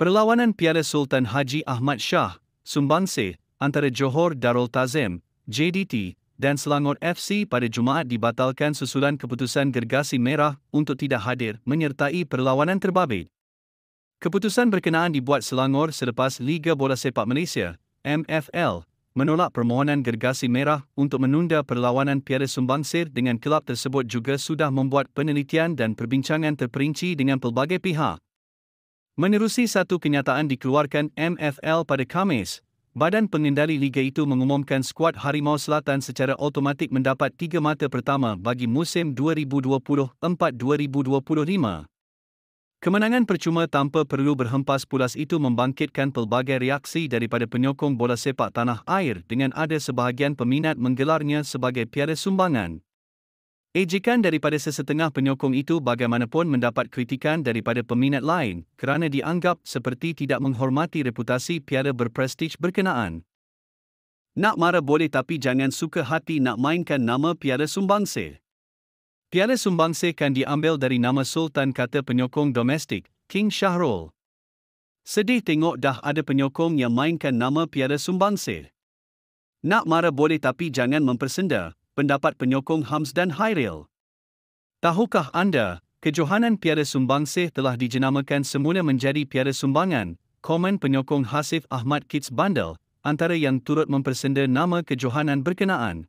Perlawanan Piala Sultan Haji Ahmad Shah, Sumbangse, antara Johor Darul Tazim, JDT dan Selangor FC pada Jumaat dibatalkan susulan keputusan Gergasi Merah untuk tidak hadir menyertai perlawanan terbabit. Keputusan berkenaan dibuat Selangor selepas Liga Bola Sepak Malaysia, MFL, menolak permohonan Gergasi Merah untuk menunda perlawanan Piala Sumbangsir dengan kelab tersebut juga sudah membuat penelitian dan perbincangan terperinci dengan pelbagai pihak. Menerusi satu kenyataan dikeluarkan MFL pada Khamis, badan pengendali liga itu mengumumkan skuad Harimau Selatan secara automatik mendapat tiga mata pertama bagi musim 2024-2025. Kemenangan percuma tanpa perlu berhempas pulas itu membangkitkan pelbagai reaksi daripada penyokong bola sepak tanah air dengan ada sebahagian peminat menggelarnya sebagai piara sumbangan. Ejekan daripada sesetengah penyokong itu bagaimanapun mendapat kritikan daripada peminat lain kerana dianggap seperti tidak menghormati reputasi piara berprestij berkenaan. Nak marah boleh tapi jangan suka hati nak mainkan nama piara sumbangsa. Piara sumbangsa kan diambil dari nama Sultan kata penyokong domestik, King Shahrol. Sedih tengok dah ada penyokong yang mainkan nama piara sumbangsa. Nak marah boleh tapi jangan mempersendah, pendapat penyokong Hams dan Hairil. Tahukah anda, kejohanan Piara Sumbangsih telah dijenamakan semula menjadi Piara Sumbangan, komen penyokong Hasif Ahmad Kits Bandel, antara yang turut mempersenda nama kejohanan berkenaan.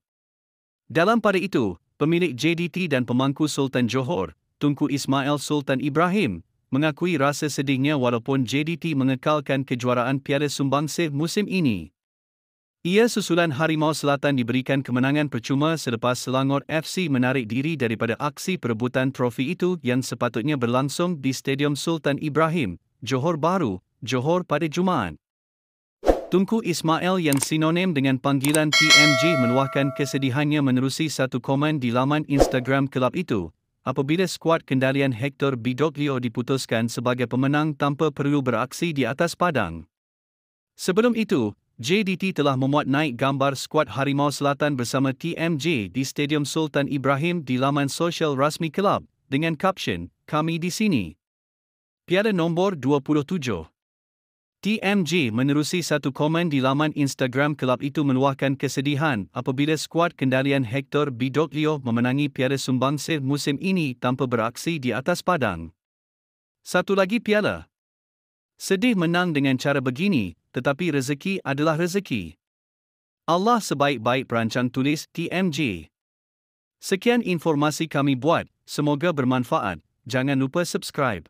Dalam pada itu, pemilik JDT dan pemangku Sultan Johor, Tunku Ismail Sultan Ibrahim, mengakui rasa sedihnya walaupun JDT mengekalkan kejuaraan Piara Sumbangsih musim ini. Ia susulan Harimau Selatan diberikan kemenangan percuma selepas Selangor FC menarik diri daripada aksi perebutan trofi itu yang sepatutnya berlangsung di Stadium Sultan Ibrahim, Johor Bahru, Johor pada Jumaat. Tunku Ismail yang sinonim dengan panggilan TMG meluahkan kesedihannya menerusi satu komen di laman Instagram kelab itu apabila skuad kendalian Hector Bidoglio diputuskan sebagai pemenang tanpa perlu beraksi di atas padang. Sebelum itu, JDT telah memuat naik gambar skuad Harimau Selatan bersama TMJ di Stadium Sultan Ibrahim di laman sosial rasmi kelab dengan caption, Kami di sini. Piala nombor 27. TMJ menerusi satu komen di laman Instagram kelab itu meluahkan kesedihan apabila skuad kendalian Hector Bidoglio memenangi piada sumbangsih musim ini tanpa beraksi di atas padang. Satu lagi piala. Sedih menang dengan cara begini tetapi rezeki adalah rezeki. Allah sebaik-baik perancang tulis TMG. Sekian informasi kami buat, semoga bermanfaat. Jangan lupa subscribe.